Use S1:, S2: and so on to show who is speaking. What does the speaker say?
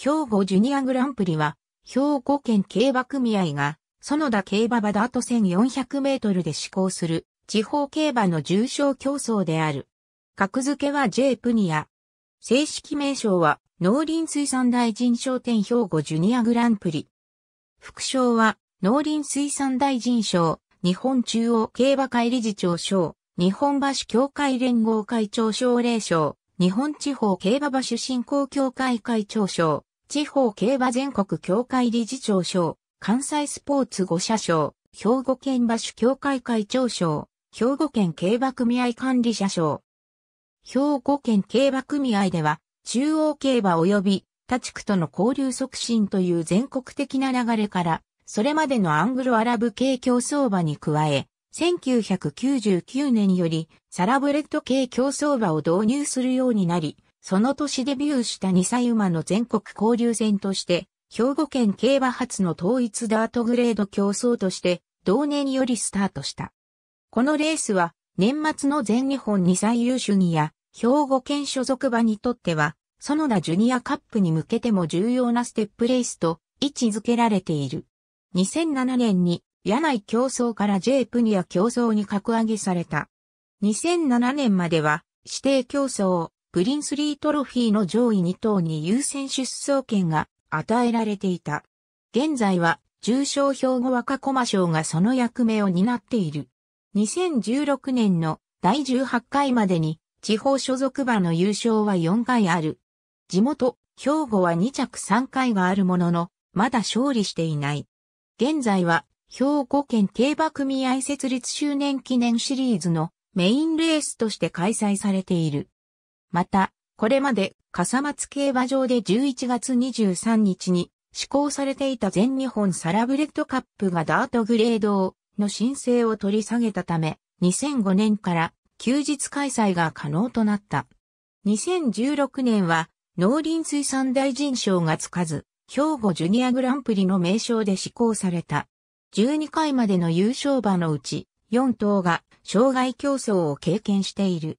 S1: 兵庫ジュニアグランプリは、兵庫県競馬組合が、園田競馬場ダート1400メートルで施行する、地方競馬の重賞競争である。格付けは J プニア。正式名称は、農林水産大臣賞店兵庫ジュニアグランプリ。副賞は、農林水産大臣賞、日本中央競馬会理事長賞、日本橋協会連合会長奨励賞、日本地方競馬場出身公協会会長賞、地方競馬全国協会理事長賞、関西スポーツ5社賞、兵庫県馬主協会会長賞、兵庫県競馬組合管理者賞。兵庫県競馬組合では、中央競馬及び他地区との交流促進という全国的な流れから、それまでのアングロアラブ系競争馬に加え、1999年よりサラブレッド系競争馬を導入するようになり、その年デビューした2歳馬の全国交流戦として、兵庫県競馬初の統一ダートグレード競争として、同年よりスタートした。このレースは、年末の全日本2歳優秀にや、兵庫県所属馬にとっては、園田ジュニアカップに向けても重要なステップレースと位置づけられている。2007年に、柳井競争から J プニア競争に格上げされた。2007年までは、指定競争、プリンスリートロフィーの上位2頭に優先出走権が与えられていた。現在は重賞兵庫若駒賞がその役目を担っている。2016年の第18回までに地方所属馬の優勝は4回ある。地元、兵庫は2着3回があるものの、まだ勝利していない。現在は、兵庫県競馬組合設立周年記念シリーズのメインレースとして開催されている。また、これまで笠松競馬場で11月23日に施行されていた全日本サラブレッドカップがダートグレードの申請を取り下げたため、2005年から休日開催が可能となった。2016年は農林水産大臣賞がつかず、兵庫ジュニアグランプリの名称で施行された。12回までの優勝馬のうち4頭が障害競争を経験している。